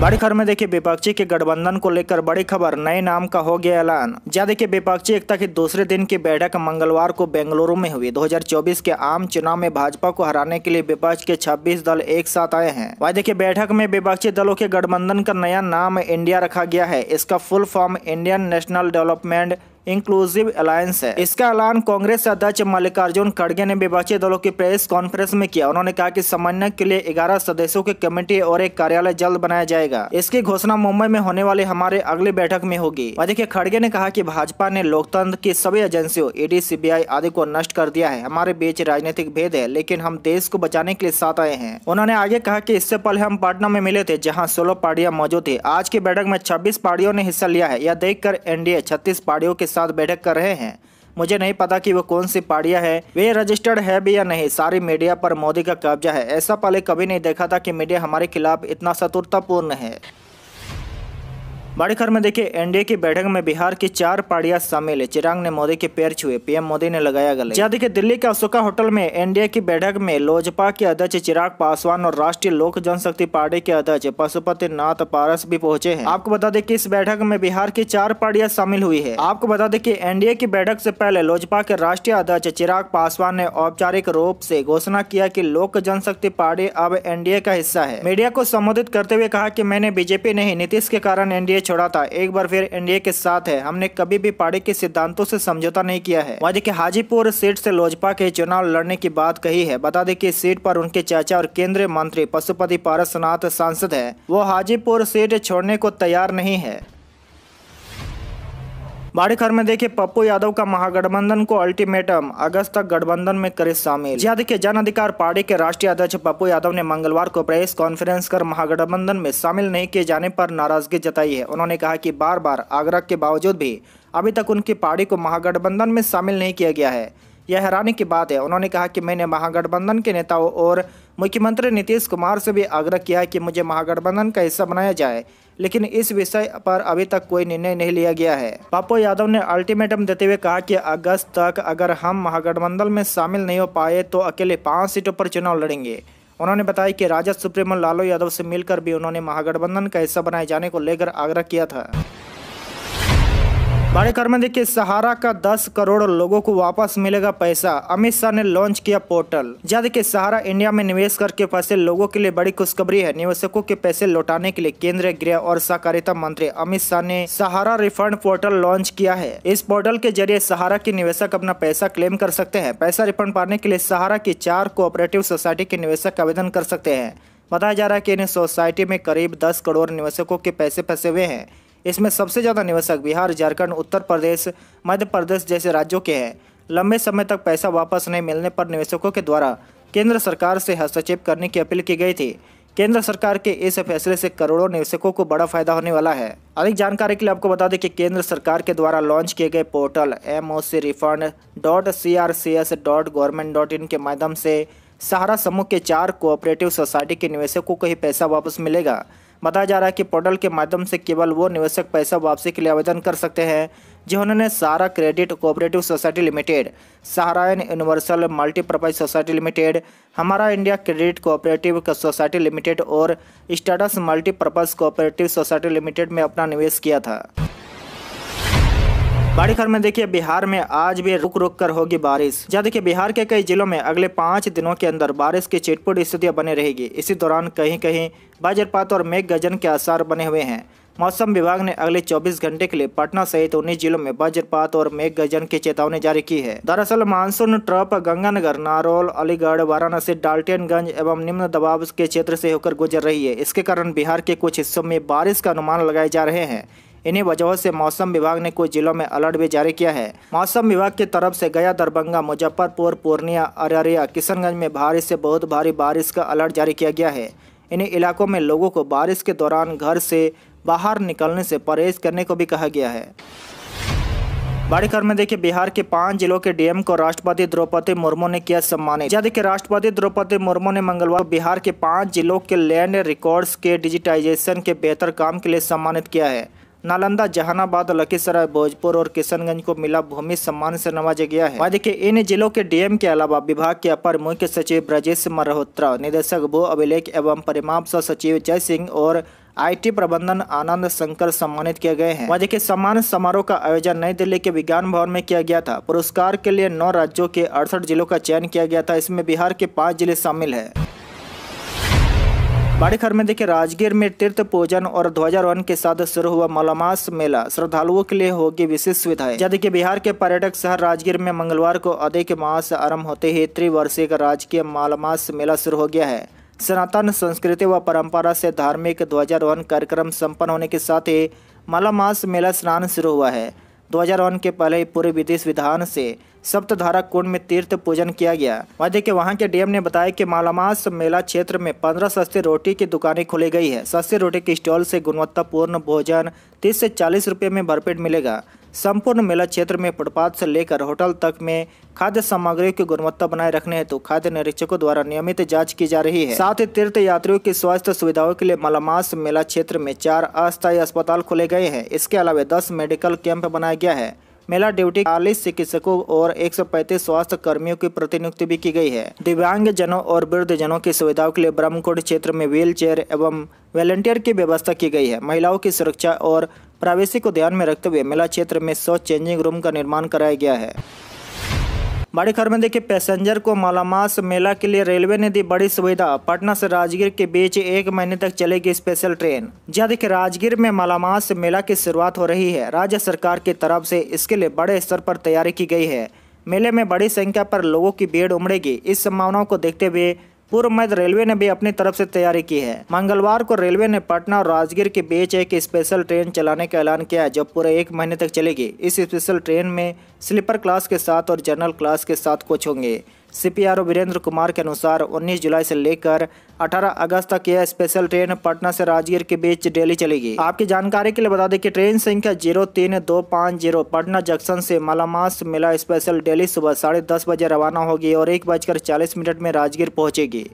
बड़ी खबर में देखिए विपक्षी के गठबंधन को लेकर बड़ी खबर नए नाम का हो गया ऐलान जहाँ देखिए विपक्षी एकता के दूसरे दिन की बैठक मंगलवार को बेंगलुरु में हुई 2024 के आम चुनाव में भाजपा को हराने के लिए विपक्ष के 26 दल एक साथ आए हैं वह देखिए बैठक में विपक्षी दलों के गठबंधन का नया नाम इंडिया रखा गया है इसका full form Indian National Development Inclusive Alliance है इसका ऐलान कांग्रेस अध्यक्ष मल्लिकार्जुन खड़गे ने विपक्षी दलों की प्रेस कॉन्फ्रेंस में किया उन्होंने कहा कि समन्वय के लिए ग्यारह सदस्यों की कमेटी और एक कार्यालय जल्द बनाया जाएगा इसकी घोषणा मुंबई में होने वाले हमारे अगली बैठक में होगी देखिए खड़गे ने कहा की भाजपा ने लोकतंत्र की सभी एजेंसियों ईडी e सी आदि को नष्ट कर दिया है हमारे बीच राजनीतिक भेद है लेकिन हम देश को बचाने के लिए साथ आए हैं उन्होंने आगे कहा कि इससे पहले हम पटना में मिले थे जहां सोलह पार्टियां मौजूद थी आज की बैठक में 26 पार्टियों ने हिस्सा लिया है यह देखकर एनडीए 36 पार्टियों के साथ बैठक कर रहे हैं मुझे नहीं पता कि वो कौन सी पार्टियां है वे रजिस्टर्ड है भी या नहीं सारी मीडिया पर मोदी का कब्जा है ऐसा पहले कभी नहीं देखा था कि मीडिया हमारे खिलाफ इतना शत्रुतापूर्ण है बड़ी खबर में देखिए एनडीए की बैठक में बिहार की चार पार्टियां शामिल है चिराग ने मोदी के पैर छुए पीएम मोदी ने लगाया गले जहाँ देखिए दिल्ली के अशोका होटल में एनडीए की बैठक में लोजपा के अध्यक्ष चिराग पासवान और राष्ट्रीय लोक जनशक्ति पार्टी के अध्यक्ष पशुपति नाथ पारस भी पहुंचे हैं आपको बता दें की इस बैठक में बिहार की चार पार्टियाँ शामिल हुई है आपको बता दें की एनडीए की बैठक ऐसी पहले लोजपा के राष्ट्रीय अध्यक्ष चिराग पासवान ने औपचारिक रूप ऐसी घोषणा किया की लोक जनशक्ति पार्टी अब एनडीए का हिस्सा है मीडिया को संबोधित करते हुए कहा की मैंने बीजेपी नहीं नीतीश के कारण एनडीए छोड़ा था एक बार फिर एनडीए के साथ है हमने कभी भी पार्टी के सिद्धांतों से समझौता नहीं किया है मध्य के हाजीपुर सीट से लोजपा के चुनाव लड़ने की बात कही है बता दें कि सीट पर उनके चाचा और केंद्रीय मंत्री पशुपति पारसनाथ सांसद है वो हाजीपुर सीट छोड़ने को तैयार नहीं है बाड़ीखर में देखिए पप्पू यादव का महागठबंधन को अल्टीमेटम अगस्त तक गठबंधन में करे शामिल जी हाँ, देखिए जन अधिकार पार्टी के राष्ट्रीय अध्यक्ष पप्पू यादव ने मंगलवार को प्रेस कॉन्फ्रेंस कर महागठबंधन में शामिल नहीं किए जाने पर नाराजगी जताई है उन्होंने कहा की बार बार आग्रह के बावजूद भी अभी तक उनकी पार्टी को महागठबंधन में शामिल नहीं किया गया है यह हैरानी की बात है उन्होंने कहा कि मैंने महागठबंधन के नेताओं और मुख्यमंत्री नीतीश कुमार से भी आग्रह किया कि मुझे महागठबंधन का हिस्सा बनाया जाए लेकिन इस विषय पर अभी तक कोई निर्णय नहीं लिया गया है पप्पू यादव ने अल्टीमेटम देते हुए कहा कि अगस्त तक अगर हम महागठबंधन में शामिल नहीं हो पाए तो अकेले पाँच सीटों पर चुनाव लड़ेंगे उन्होंने बताया कि राजद सुप्रीमो लालू यादव से मिलकर भी उन्होंने महागठबंधन का हिस्सा बनाए जाने को लेकर आग्रह किया था बड़े खबर में देखिए सहारा का 10 करोड़ लोगों को वापस मिलेगा पैसा अमित शाह ने लॉन्च किया पोर्टल जहाँ के सहारा इंडिया में निवेश करके फंसे लोगों के लिए बड़ी खुशखबरी है निवेशकों के पैसे लौटाने के लिए केंद्रीय गृह और सहकारिता मंत्री अमित शाह ने सहारा रिफंड पोर्टल लॉन्च किया है इस पोर्टल के जरिए सहारा के निवेशक अपना पैसा क्लेम कर सकते हैं पैसा रिफंड पाने के लिए सहारा की चार कोऑपरेटिव सोसाइटी के निवेशक आवेदन कर सकते हैं बताया जा रहा है की इन सोसाइटी में करीब दस करोड़ निवेशकों के पैसे फंसे हुए हैं इसमें सबसे ज़्यादा निवेशक बिहार झारखंड उत्तर प्रदेश मध्य प्रदेश जैसे राज्यों के हैं लंबे समय तक पैसा वापस नहीं मिलने पर निवेशकों के द्वारा केंद्र सरकार से हस्तक्षेप करने की अपील की गई थी केंद्र सरकार के इस फैसले से करोड़ों निवेशकों को बड़ा फायदा होने वाला है अधिक जानकारी के लिए आपको बता दें कि केंद्र सरकार के द्वारा लॉन्च किए गए portal M O C refund dot C R C S dot government dot in के माध्यम से सहारा समूह के चार कोऑपरेटिव सोसाइटी के निवेशकों को ही पैसा वापस मिलेगा बताया जा रहा है कि पोर्टल के माध्यम से केवल वो निवेशक पैसा वापसी के लिए आवेदन कर सकते हैं जिन्होंने सारा credit cooperative society limited Saharayan universal multipurpose society limited हमारा India credit cooperative society limited और status multipurpose cooperative society limited में अपना निवेश किया था बड़ी खबर में देखिए बिहार में आज भी रुक रुक कर होगी बारिश जहाँ देखिए बिहार के कई जिलों में अगले पाँच दिनों के अंदर बारिश की चिटपुट स्थितियाँ बने रहेगी इसी दौरान कहीं कहीं वज्रपात और मेघ गजन के आसार बने हुए हैं मौसम विभाग ने अगले 24 घंटे के लिए पटना सहित उन्नीस जिलों में वज्रपात और मेघ गजन की चेतावनी जारी की है दरअसल मानसून ट्रप गंगानगर नारोल अलीगढ़ वाराणसी डाल्टनगंज एवं निम्न दबाव के क्षेत्र से होकर गुजर रही है इसके कारण बिहार के कुछ हिस्सों में बारिश का अनुमान लगाए जा रहे हैं इन्हीं वजहों से मौसम विभाग ने कुछ जिलों में अलर्ट भी जारी किया है मौसम विभाग की तरफ से गया दरभंगा मुजफ्फरपुर पूर्णिया अररिया किशनगंज में भारी से बहुत भारी बारिश का अलर्ट जारी किया गया है इन्हीं इलाकों में लोगों को बारिश के दौरान घर से बाहर निकलने से परहेज करने को भी कहा गया है बड़ी खबर में देखिए बिहार के पांच जिलों के डीएम को राष्ट्रपति द्रौपदी मुर्मू ने किया सम्मानित यदि देखिए राष्ट्रपति द्रौपदी मुर्मू ने मंगलवार बिहार के पांच जिलों के लैंड रिकॉर्ड्स के डिजिटाइजेशन के बेहतर काम के लिए सम्मानित किया है नालंदा जहानाबाद लखीसराय भोजपुर और किशनगंज को मिला भूमि सम्मान से नवाजा गया है राज्य के इन जिलों के डीएम के अलावा विभाग के अपर मुख्य सचिव ब्रजेश मल्होत्रा निदेशक भू अभिलेख एवं परिमाप सचिव जय सिंह और आईटी प्रबंधन आनंद शंकर सम्मानित किए गए हैं वजह के सम्मान समारोह का आयोजन नई दिल्ली के विज्ञान भवन में किया गया था पुरस्कार के लिए नौ राज्यों के अड़सठ जिलों का चयन किया गया था इसमें बिहार के पाँच जिले शामिल है बाड़ीखर में देखिए राजगीर में तीर्थ पूजन और ध्वजारोहण के साथ शुरू हुआ मलमास मेला श्रद्धालुओं के लिए होगी विशेष सुविधाएं जब देखिए बिहार के पर्यटक शहर राजगीर में मंगलवार को अधिक मास आरंभ होते ही त्रिवर्षीय राजकीय मलमास मेला शुरू हो गया है सनातन संस्कृति व परंपरा से धार्मिक ध्वजारोहण कार्यक्रम सम्पन्न होने के साथ ही मलमास मेला स्नान शुरू हुआ है ध्वजारोहण के पहले ही पूरे विदेश विधान से सप्तधारा कुंड में तीर्थ पूजन किया गया मध्य के वहाँ के डीएम ने बताया कि मालामास मेला क्षेत्र में पंद्रह सस्ती रोटी की दुकानें खोली गई है सस्ती रोटी के स्टॉल से गुणवत्तापूर्ण भोजन तीस से चालीस रुपए में भरपेट मिलेगा संपूर्ण मेला क्षेत्र में फुटपाथ से लेकर होटल तक में खाद्य सामग्रियों की गुणवत्ता बनाए रखने हेतु तो खाद्य निरीक्षकों द्वारा नियमित जांच की जा रही है साथ ही तीर्थ यात्रियों की स्वास्थ्य सुविधाओं के लिए मलामास मेला क्षेत्र में चार अस्थायी अस्पताल खोले गए हैं इसके अलावा दस मेडिकल कैंप बनाया गया है मेला ड्यूटी चालीस चिकित्सकों और एक स्वास्थ्य कर्मियों की प्रतिनियुक्ति भी की गई है दिव्यांग जनों और वृद्ध जनों की सुविधाओं के लिए ब्रह्मकुंड क्षेत्र में व्हील एवं वॉलेंटियर की व्यवस्था की गई है महिलाओं की सुरक्षा और प्रावेशी को ध्यान में रखते हुए मेला क्षेत्र में सौ चेंजिंग रूम का निर्माण कराया गया है बड़ी खबर में देखिए पैसेंजर को मालामास मेला के लिए रेलवे ने दी बड़ी सुविधा पटना से राजगीर के बीच एक महीने तक चलेगी स्पेशल ट्रेन जहाँ देखिए राजगीर में मालामास मेला की शुरुआत हो रही है राज्य सरकार की तरफ से इसके लिए बड़े स्तर पर तैयारी की गई है मेले में बड़ी संख्या पर लोगों की भीड़ उमड़ेगी इस संभावनाओं को देखते हुए पूर्व मध्य रेलवे ने भी अपनी तरफ से तैयारी की है मंगलवार को रेलवे ने पटना और राजगीर के बीच एक स्पेशल ट्रेन चलाने का ऐलान किया है जो पूरे एक महीने तक चलेगी इस स्पेशल ट्रेन में स्लीपर क्लास के साथ और जनरल क्लास के साथ कोच होंगे सीपीआरओ वीरेंद्र कुमार के अनुसार 19 जुलाई से लेकर 18 अगस्त तक यह स्पेशल ट्रेन पटना से राजगीर के बीच डेली चलेगी आपकी जानकारी के लिए बता दें कि ट्रेन संख्या जीरो तीन दो पाँच जीरो पटना जंक्शन से मालामास मेला स्पेशल डेली सुबह साढ़े दस बजे रवाना होगी और एक बजकर चालीस मिनट में राजगीर पहुंचेगी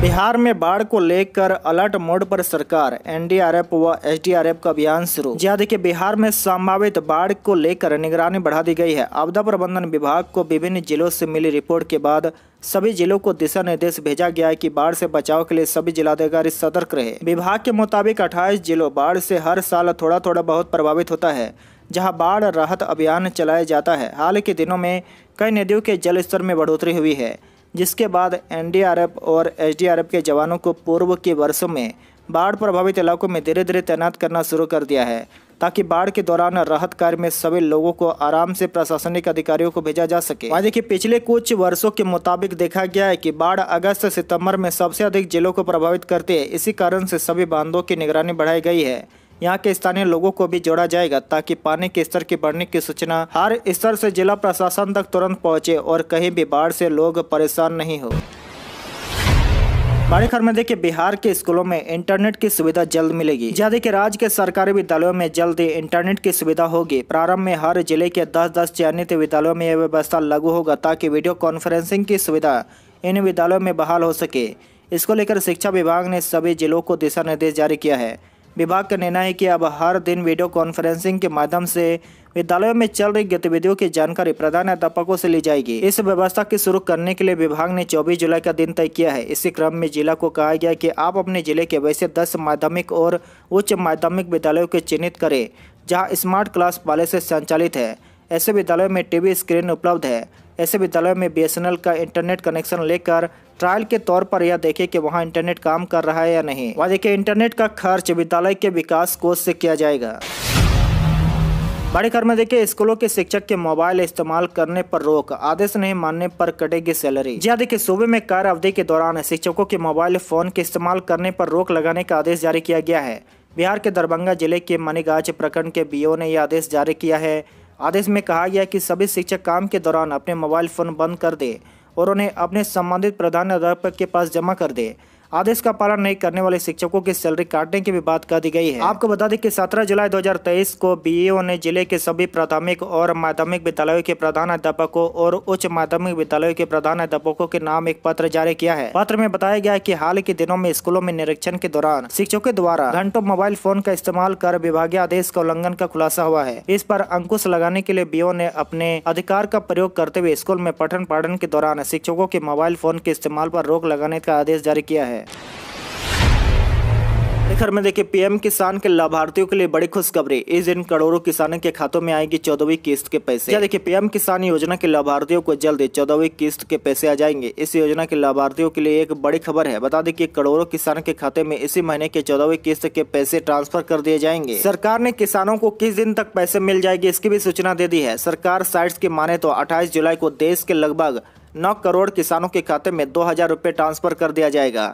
बिहार में बाढ़ को लेकर अलर्ट मोड पर सरकार एनडीआरएफ व एसडीआरएफ का अभियान शुरू जहाँ देखिए बिहार में संभावित बाढ़ को लेकर निगरानी बढ़ा दी गई है आपदा प्रबंधन विभाग को विभिन्न जिलों से मिली रिपोर्ट के बाद सभी जिलों को दिशा निर्देश भेजा गया है कि बाढ़ से बचाव के लिए सभी जिलाधिकारी सतर्क रहे विभाग के मुताबिक अट्ठाईस जिलों बाढ़ से हर साल थोड़ा थोड़ा बहुत प्रभावित होता है जहाँ बाढ़ राहत अभियान चलाया जाता है हाल के दिनों में कई नदियों के जल स्तर में बढ़ोतरी हुई है जिसके बाद एनडीआरएफ और एसडीआरएफ के जवानों को पूर्व के वर्षों में बाढ़ प्रभावित इलाकों में धीरे धीरे तैनात करना शुरू कर दिया है ताकि बाढ़ के दौरान राहत कार्य में सभी लोगों को आराम से प्रशासनिक अधिकारियों को भेजा जा सके वहाँ देखिए पिछले कुछ वर्षों के मुताबिक देखा गया है कि बाढ़ अगस्त सितंबर में सबसे अधिक जिलों को प्रभावित करती है इसी कारण से सभी बांधों की निगरानी बढ़ाई गई है यहाँ के स्थानीय लोगों को भी जोड़ा जाएगा ताकि पानी के स्तर के बढ़ने की सूचना हर स्तर से जिला प्रशासन तक तुरंत पहुँचे और कहीं भी बाढ़ से लोग परेशान नहीं हो बड़ी खबर में देखिए बिहार के स्कूलों में इंटरनेट की सुविधा जल्द मिलेगी ज्यादा देखिए राज्य के सरकारी विद्यालयों में जल्द ही इंटरनेट की सुविधा होगी प्रारंभ में हर जिले के 10-10 चयनित विद्यालयों में यह व्यवस्था लागू होगा ताकि वीडियो कॉन्फ्रेंसिंग की सुविधा इन विद्यालयों में बहाल हो सके इसको लेकर शिक्षा विभाग ने सभी जिलों को दिशा निर्देश जारी किया है विभाग का निर्णय है कि अब हर दिन वीडियो कॉन्फ्रेंसिंग के माध्यम से विद्यालयों में चल रही गतिविधियों की जानकारी प्रधान अध्यापकों से ली जाएगी इस व्यवस्था की शुरू करने के लिए विभाग ने 24 जुलाई का दिन तय किया है इसी क्रम में जिला को कहा गया कि आप अपने जिले के वैसे 10 माध्यमिक और उच्च माध्यमिक विद्यालयों के चिन्हित करें जहां स्मार्ट क्लास पहले से संचालित है ऐसे विद्यालयों में टीवी स्क्रीन उपलब्ध है ऐसे विद्यालयों में बीएसएनएल का इंटरनेट कनेक्शन लेकर ट्रायल के तौर पर यह देखें कि वहां इंटरनेट काम कर रहा है या नहीं वह देखिए इंटरनेट का खर्च विद्यालय के विकास कोष से किया जाएगा बड़े खबर में देखिए स्कूलों के शिक्षक के मोबाइल इस्तेमाल करने पर रोक आदेश नहीं मानने पर कटेगी सैलरी जी हाँ, देखिए सूबे में कार्य अवधि के दौरान शिक्षकों के मोबाइल फोन के इस्तेमाल करने पर रोक लगाने का आदेश जारी किया गया है बिहार के दरभंगा जिले के मनीगाज प्रखंड के बीओ ने यह आदेश जारी किया है आदेश में कहा गया कि सभी शिक्षक काम के दौरान अपने मोबाइल फ़ोन बंद कर दें और उन्हें अपने संबंधित प्रधान अध्यापक के पास जमा कर दें आदेश का पालन नहीं करने वाले शिक्षकों की सैलरी काटने की भी बात कर दी गई है आपको बता दें कि सत्रह जुलाई 2023 को बीईओ ने जिले के सभी प्राथमिक और माध्यमिक विद्यालयों के प्रधान अध्यापकों और उच्च माध्यमिक विद्यालयों के प्रधान अध्यापकों के नाम एक पत्र जारी किया है पत्र में बताया गया की हाल के दिनों में स्कूलों में निरीक्षण के दौरान शिक्षकों द्वारा घंटों मोबाइल फोन का इस्तेमाल कर विभागीय आदेश का उल्लंघन का खुलासा हुआ है इस पर अंकुश लगाने के लिए बीओ ने अपने अधिकार का प्रयोग करते हुए स्कूल में पठन पाठन के दौरान शिक्षकों के मोबाइल फोन के इस्तेमाल पर रोक लगाने का आदेश जारी किया है है खबर में देखिए पीएम किसान के लाभार्थियों के लिए बड़ी खुशखबरी इस दिन करोड़ों किसानों के खातों में आएगी चौदहवीं किस्त के पैसे देखिए पीएम किसान योजना के लाभार्थियों को जल्द चौदहवीं किस्त के पैसे आ जाएंगे इस योजना के लाभार्थियों के लिए एक बड़ी खबर है बता दें कि करोड़ों किसानों के खाते में इसी महीने के चौदहवीं किस्त के पैसे ट्रांसफर कर दिए जाएंगे सरकार ने किसानों को किस दिन तक पैसे मिल जाएगी इसकी भी सूचना दे दी है सरकार साइट की माने तो अट्ठाईस जुलाई को देश के लगभग नौ करोड़ किसानों के खाते में दो हज़ार रुपये ट्रांसफ़र कर दिया जाएगा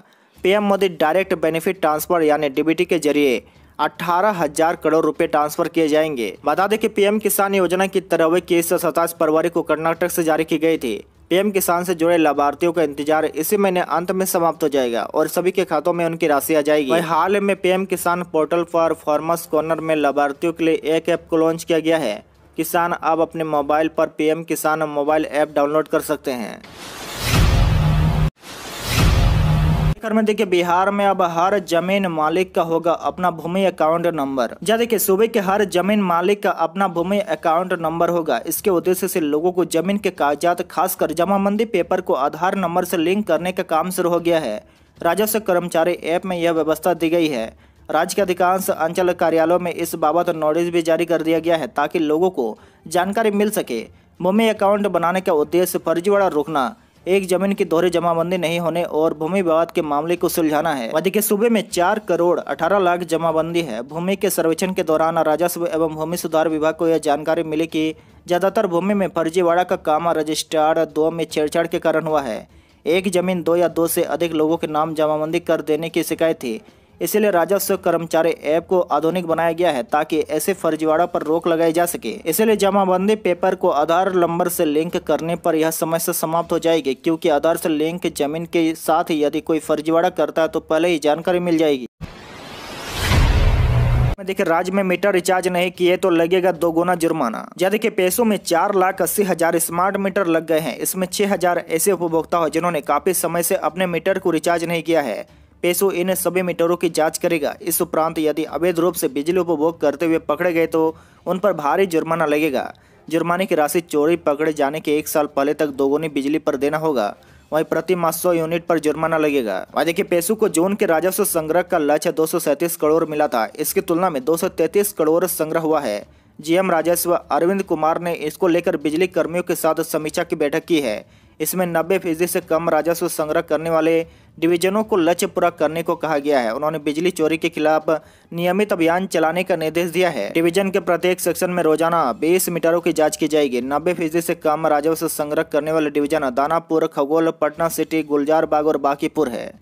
PM Modi direct benefit transfer यानी डीबीटी के जरिए अठारह हजार करोड़ रुपए ट्रांसफर किए जाएंगे बता दें कि पीएम किसान योजना की तरवे केस सताईस फरवरी को कर्नाटक से जारी की गई थी पीएम किसान से जुड़े लाभार्थियों का इंतजार इसी महीने अंत में समाप्त हो जाएगा और सभी के खातों में उनकी राशि आ जाएगी वही हाल में पीएम किसान पोर्टल पर फार्मर्स कॉर्नर में लाभार्थियों के लिए एक ऐप को लॉन्च किया गया है किसान अब अपने मोबाइल पर पीएम किसान मोबाइल ऐप डाउनलोड कर सकते हैं में देखिए बिहार में अब हर जमीन मालिक का होगा अपना भूमि अकाउंट नंबर जहाँ देखिए सूबे के हर जमीन मालिक का अपना भूमि अकाउंट नंबर होगा इसके उद्देश्य से लोगों को जमीन के कागजात खासकर जमा मंदी पेपर को आधार नंबर से लिंक करने का काम शुरू हो गया है राजस्व कर्मचारी ऐप में यह व्यवस्था दी गई है राज्य के अधिकांश अंचल कार्यालयों में इस बाबत नोटिस भी जारी कर दिया गया है ताकि लोगों को जानकारी मिल सके भूमि अकाउंट बनाने का उद्देश्य फर्जीवाड़ा रोकना एक जमीन की दोहरी जमाबंदी नहीं होने और भूमि विवाद के मामले को सुलझाना है मध्य के सूबे में चार करोड़ अठारह लाख जमाबंदी है भूमि के सर्वेक्षण के दौरान राजस्व एवं भूमि सुधार विभाग को यह जानकारी मिली कि ज्यादातर भूमि में फर्जीवाड़ा का काम रजिस्ट्रार दो में छेड़छाड़ के कारण हुआ है एक जमीन दो या दो से अधिक लोगों के नाम जमाबंदी कर देने की शिकायत थी इसलिए राजस्व कर्मचारी ऐप को आधुनिक बनाया गया है ताकि ऐसे फर्जीवाड़ा पर रोक लगाई जा सके इसलिए जमाबंदी पेपर को आधार नंबर से लिंक करने पर यह समस्या समाप्त हो जाएगी क्योंकि आधार से लिंक जमीन के साथ यदि कोई फर्जीवाड़ा करता है तो पहले ही जानकारी मिल जाएगी देखिए राज्य में मीटर रिचार्ज नहीं किए तो लगेगा दो गुना जुर्माना यदि के पैसों में चार लाख अस्सी हजार स्मार्ट मीटर लग गए हैं इसमें छह हजार ऐसे उपभोक्ता हो जिन्होंने काफी समय से अपने मीटर को रिचार्ज नहीं किया है पेशो इन सभी मीटरों की जांच करेगा इस उपरांत यदि अवैध रूप से बिजली उपभोग करते हुए पकड़े गए तो उन पर भारी जुर्माना लगेगा जुर्माने की राशि चोरी पकड़े जाने के एक साल पहले तक दोगुनी बिजली पर देना होगा वहीं प्रति माह सौ यूनिट पर जुर्माना लगेगा वादे के पैसों को जून के राजस्व संग्रह का लक्ष्य दो करोड़ मिला था इसकी तुलना में दो करोड़ संग्रह हुआ है जीएम राजस्व अरविंद कुमार ने इसको लेकर बिजली कर्मियों के साथ समीक्षा की बैठक की है इसमें नब्बे फीसदी से कम राजस्व संग्रह करने वाले डिवीजनों को लक्ष्य पूरा करने को कहा गया है उन्होंने बिजली चोरी के खिलाफ नियमित अभियान चलाने का निर्देश दिया है डिवीजन के प्रत्येक सेक्शन में रोजाना बीस मीटरों की जाँच की जाएगी नब्बे फीसदी से कम राजस्व संग्रह करने वाले डिवीजन दानापुर खगोल पटना सिटी गुलजारबाग और बाकीपुर है